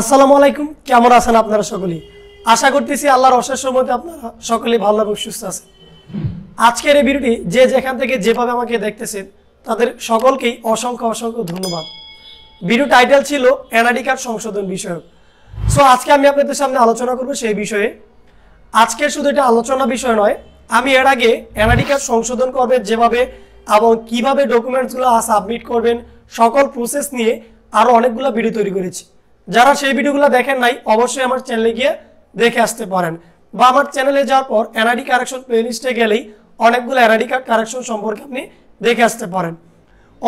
আসসালামু আলাইকুম কেমন আছেন আপনারা সকলেই আশা করতেছি আল্লাহর অশেষ সময় আপনারা সকলেই ভালো এবং সুস্থ আছেন আজকের এই ভিডিওটি যে যেখান থেকে যেভাবে আমাকে দেখতেছেন তাদের সকলকেই অসংখ্য অসংখ্য ধন্যবাদ ভিডিও টাইটেল ছিল এনআইডি কার্ড সংশোধন বিষয়ক সো আজকে আমি আপনাদের সামনে আলোচনা করব সেই বিষয়ে আজকের শুধু এটা আলোচনা বিষয় নয় আমি এর আগে এনআইডি কার্ড সংশোধন করবেন যেভাবে এবং কিভাবে ডকুমেন্টসগুলো সাবমিট করবেন সকল প্রসেস নিয়ে আরও অনেকগুলো ভিডিও তৈরি করেছি যারা সেই ভিডিওগুলো দেখেন নাই অবশ্যই আমার চ্যানেলে গিয়ে দেখে আসতে পারেন বা আমার চ্যানেলে যাওয়ার পর এনআইডি কারেকশন প্লেলিস্টে গেলেই অনেকগুলো এনআইডি কার্ড কারেকশন সম্পর্কে আপনি দেখে আসতে পারেন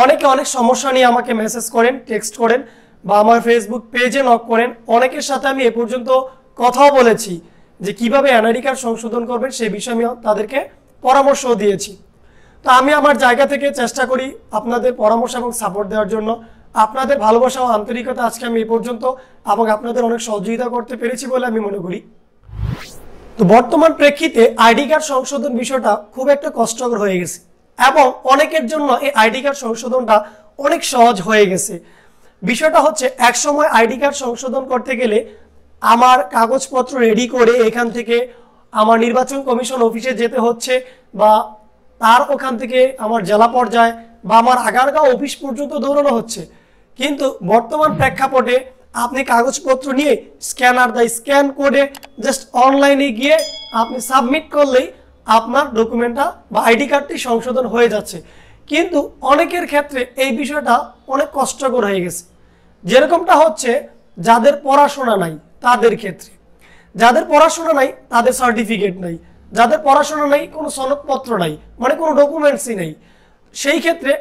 অনেকে অনেক সমস্যা নিয়ে আমাকে মেসেজ করেন টেক্সট করেন বা আমার ফেসবুক পেজে নক করেন অনেকের সাথে আমি এ পর্যন্ত কথাও বলেছি যে কিভাবে এনআইডি কার্ড সংশোধন করবেন সেই বিষয়ে আমি তাদেরকে পরামর্শও দিয়েছি তো আমি আমার জায়গা থেকে চেষ্টা করি আপনাদের পরামর্শ এবং সাপোর্ট দেওয়ার জন্য আপনাদের ভালোবাসা ও আন্তরিকতা আজকে আমি এই পর্যন্ত এবং আপনাদের অনেক সহযোগিতা করতে পেরেছি বলে আমি মনে করি তো বর্তমান প্রেক্ষিতে আইডি কার্ড সংশোধন বিষয়টা খুব একটা কষ্টকর হয়ে গেছে এবং অনেকের জন্য এই আইডি কার্ড সংশোধনটা অনেক সহজ হয়ে গেছে বিষয়টা হচ্ছে একসময় আইডি কার্ড সংশোধন করতে গেলে আমার কাগজপত্র রেডি করে এখান থেকে আমার নির্বাচন কমিশন অফিসে যেতে হচ্ছে বা তার ওখান থেকে আমার জেলা পর্যায়ে বা আমার আগারগাঁও অফিস পর্যন্ত দৌড়ানো হচ্ছে কিন্তু বর্তমান প্রেক্ষাপটে আপনি কাগজপত্র নিয়ে স্ক্যানার দেয় স্ক্যান করে জাস্ট অনলাইনে গিয়ে আপনি সাবমিট করলেই আপনার ডকুমেন্টটা বা আইডি কার্ডটি সংশোধন হয়ে যাচ্ছে কিন্তু অনেকের ক্ষেত্রে এই বিষয়টা অনেক কষ্টকর হয়ে গেছে যেরকমটা হচ্ছে যাদের পড়াশোনা নাই তাদের ক্ষেত্রে যাদের পড়াশোনা নাই তাদের সার্টিফিকেট নাই যাদের পড়াশোনা নাই কোনো সনদপত্র নাই মানে কোনো ডকুমেন্টসই নেই সেই ক্ষেত্রে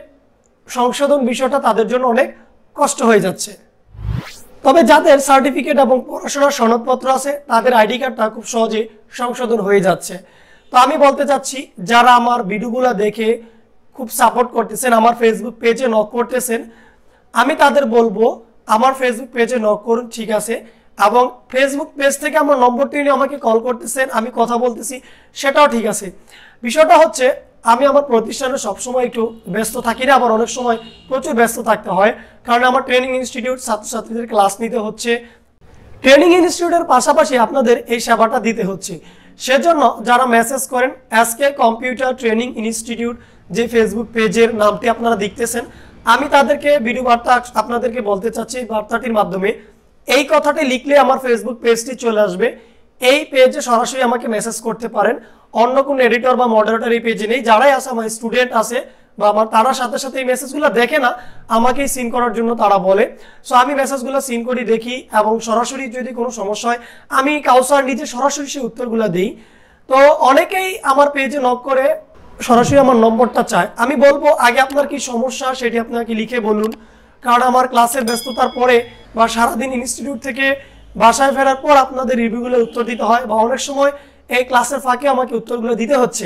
সংশোধন বিষয়টা তাদের জন্য অনেক কষ্ট হয়ে যাচ্ছে তবে যাদের সার্টিফিকেট এবং পড়াশোনার সনদপত্র আছে তাদের আইডি কার্ডটা খুব সহজে সংশোধন হয়ে যাচ্ছে তো আমি বলতে চাচ্ছি যারা আমার ভিডিওগুলো দেখে খুব সাপোর্ট করতেছেন আমার ফেসবুক পেজে নক করতেছেন আমি তাদের বলবো আমার ফেসবুক পেজে নক করুন ঠিক আছে এবং ফেসবুক পেজ থেকে আমার নম্বরটি নিয়ে আমাকে কল করতেছেন আমি কথা বলতেছি সেটাও ঠিক আছে বিষয়টা হচ্ছে আমি আমার প্রতিষ্ঠানে সবসময় একটু ব্যস্ত থাকি না আবার অনেক সময় প্রচুর ব্যস্ত থাকতে হয় কারণ আমার ট্রেনিং ইনস্টিটিউট ছাত্রছাত্রীদের ক্লাস নিতে হচ্ছে ট্রেনিং ইনস্টিটিউটের পাশাপাশি আপনাদের এই সেবাটা দিতে হচ্ছে সেজন্য যারা মেসেজ করেন এসকে কম্পিউটার ট্রেনিং ইনস্টিটিউট যে ফেসবুক পেজের নামটি আপনারা দেখতেছেন আমি তাদেরকে ভিডিও বার্তা আপনাদেরকে বলতে চাচ্ছি বার্তাটির মাধ্যমে এই কথাটি লিখলে আমার ফেসবুক পেজটি চলে আসবে এই পেজে সরাসরি আমাকে মেসেজ করতে পারেন অন্য কোনো এডিটর বা মডারেটর এই পেজে নেই যারাই আসে আমার স্টুডেন্ট আছে বা আমার তারা সাথে সাথে এই মেসেজগুলো দেখে না আমাকেই সিন করার জন্য তারা বলে সো আমি মেসেজগুলো সিন করি দেখি এবং সরাসরি যদি কোনো সমস্যা হয় আমি কাউসার নিজে সরাসরি সেই উত্তরগুলো দিই তো অনেকেই আমার পেজে নক করে সরাসরি আমার নম্বরটা চায় আমি বলবো আগে আপনার কি সমস্যা সেটি আপনাকে লিখে বলুন কারণ আমার ক্লাসের ব্যস্ততার পরে বা সারাদিন ইনস্টিটিউট থেকে বাসায় ফেরার পর আপনাদের রিভিউগুলো উত্তর দিতে হয় বা অনেক সময় এই ক্লাসের ফাঁকে আমাকে উত্তরগুলো দিতে হচ্ছে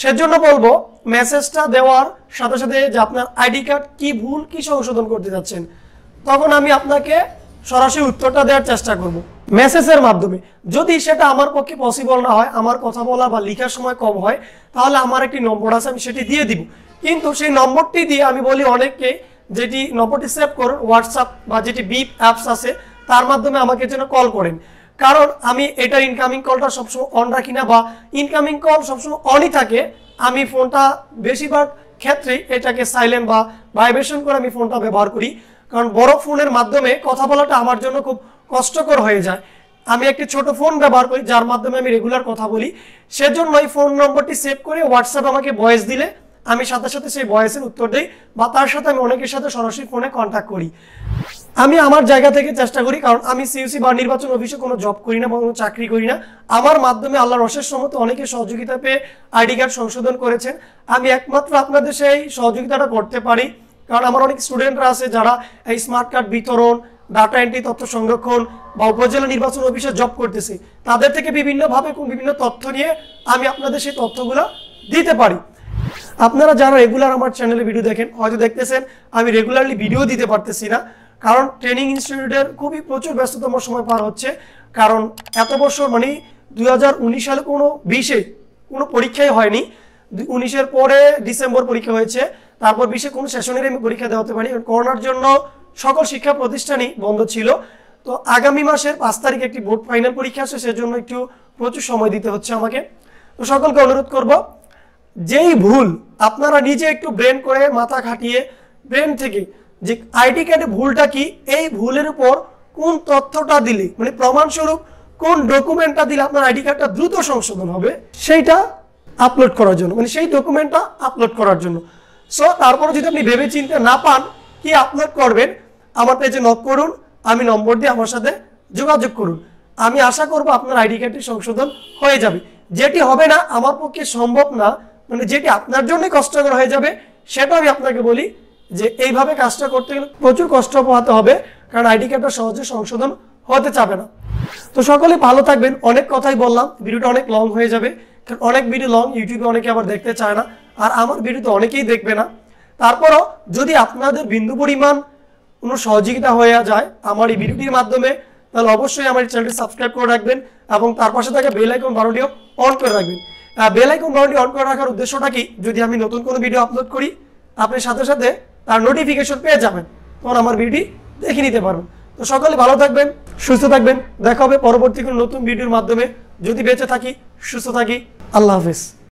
সেজন্য বলবো মেসেজটা দেওয়ার সাথে সাথে যে আপনার আইডি কার্ড কি ভুল কি সংশোধন করতে যাচ্ছেন তখন আমি আপনাকে সরাসরি উত্তরটা দেওয়ার চেষ্টা করব মেসেজের মাধ্যমে যদি সেটা আমার পক্ষে পসিবল না হয় আমার কথা বলা বা লেখার সময় কম হয় তাহলে আমার একটি নম্বর আছে আমি সেটি দিয়ে দিব কিন্তু সেই নম্বরটি দিয়ে আমি বলি অনেককে যেটি নম্বরটি সেভ করুন হোয়াটসঅ্যাপ বা যেটি বিপ অ্যাপস আছে তার মাধ্যমে আমাকে যেন কল করেন কারণ আমি এটা ইনকামিং কলটা সবসময় অন রাখি না বা ইনকামিং কল সবসময় অনই থাকে আমি ফোনটা বেশিরভাগ ক্ষেত্রেই এটাকে সাইলেন্ট বা ভাইব্রেশন করে আমি ফোনটা ব্যবহার করি কারণ বড় ফোনের মাধ্যমে কথা বলাটা আমার জন্য খুব কষ্টকর হয়ে যায় আমি একটি ছোট ফোন ব্যবহার করি যার মাধ্যমে আমি রেগুলার কথা বলি সেজন্য এই ফোন নম্বরটি সেভ করে হোয়াটসঅ্যাপ আমাকে ভয়েস দিলে আমি সাথে সাথে সেই ভয়েসের উত্তর দিই বা তার সাথে আমি অনেকের সাথে সরাসরি ফোনে কন্ট্যাক্ট করি আমি আমার জায়গা থেকে চেষ্টা করি কারণ আমি সিইউসি বা নির্বাচন অফিসে কোনো জব করি না বা কোনো চাকরি করি না আমার মাধ্যমে আল্লাহর রসের সমত অনেকে সহযোগিতা পেয়ে আইডি কার্ড সংশোধন করেছেন আমি একমাত্র আপনাদের সেই সহযোগিতাটা করতে পারি কারণ আমার অনেক স্টুডেন্টরা আছে যারা এই স্মার্ট কার্ড বিতরণ ডাটা এন্ট্রি তথ্য সংরক্ষণ বা উপজেলা নির্বাচন অফিসে জব করতেছে তাদের থেকে বিভিন্নভাবে বিভিন্ন তথ্য নিয়ে আমি আপনাদের সেই তথ্যগুলো দিতে পারি আপনারা যারা রেগুলার আমার চ্যানেলে ভিডিও দেখেন হয়তো দেখতেছেন আমি রেগুলারলি ভিডিও দিতে পারতেছি না কারণ ট্রেনিং ইনস্টিটিউটের খুবই প্রচুর ব্যস্ততম সময় পার হচ্ছে কারণ এত বছর মানে দুই সালে কোনো বিশে কোনো পরীক্ষাই হয়নি উনিশের পরে ডিসেম্বর পরীক্ষা হয়েছে তারপর বিশে কোনো সেশনের আমি পরীক্ষা দেওয়াতে পারি করোনার জন্য সকল শিক্ষা প্রতিষ্ঠানই বন্ধ ছিল তো আগামী মাসের পাঁচ তারিখে একটি বোর্ড ফাইনাল পরীক্ষা আছে সেজন্য একটু প্রচুর সময় দিতে হচ্ছে আমাকে তো সকলকে অনুরোধ করব যেই ভুল আপনারা নিজে একটু ব্রেন করে মাথা খাটিয়ে ব্রেন থেকে যে আইডি কার্ডে ভুলটা কি এই ভুলের উপর কোন তথ্যটা দিলে মানে প্রমাণস্বরূপ কোন ডকুমেন্টটা দিলে আপনার আইডি কার্ডটা দ্রুত সংশোধন হবে সেইটা আপলোড করার জন্য মানে সেই ডকুমেন্টটা আপলোড করার জন্য সো তারপরে যদি আপনি ভেবে চিনতে না পান কি আপলোড করবেন আমার পেজে নক করুন আমি নম্বর দিয়ে আমার সাথে যোগাযোগ করুন আমি আশা করব আপনার আইডি কার্ডটি সংশোধন হয়ে যাবে যেটি হবে না আমার পক্ষে সম্ভব না মানে যেটি আপনার জন্যই কষ্টকর হয়ে যাবে সেটা আমি আপনাকে বলি যে এইভাবে কাজটা করতে গেলে প্রচুর কষ্ট পোহাতে হবে কারণ আইডি কার্ডটা সহজে সংশোধন হতে চাবে না তো সকলে ভালো থাকবেন অনেক কথাই বললাম ভিডিওটা অনেক লং হয়ে যাবে কারণ অনেক ভিডিও লং ইউটিউবে অনেকে আবার দেখতে চায় না আর আমার ভিডিও তো অনেকেই দেখবে না তারপরও যদি আপনাদের বিন্দু পরিমাণ কোনো সহযোগিতা হয়ে যায় আমার এই ভিডিওটির মাধ্যমে তাহলে অবশ্যই আমার চ্যানেলটি সাবস্ক্রাইব করে রাখবেন এবং তার পাশে থাকা বেল আইকন বারোটিও অন করে রাখবেন বেল আইকন বাটনটি অন করে রাখার উদ্দেশ্যটা কি যদি আমি নতুন কোনো ভিডিও আপলোড করি আপনি সাথে সাথে তার নোটিফিকেশন পেয়ে যাবেন তখন আমার ভিডিও দেখে নিতে পারবেন তো সকলে ভালো থাকবেন সুস্থ থাকবেন দেখা হবে পরবর্তী কোনো নতুন ভিডিওর মাধ্যমে যদি বেঁচে থাকি সুস্থ থাকি আল্লাহ হাফিজ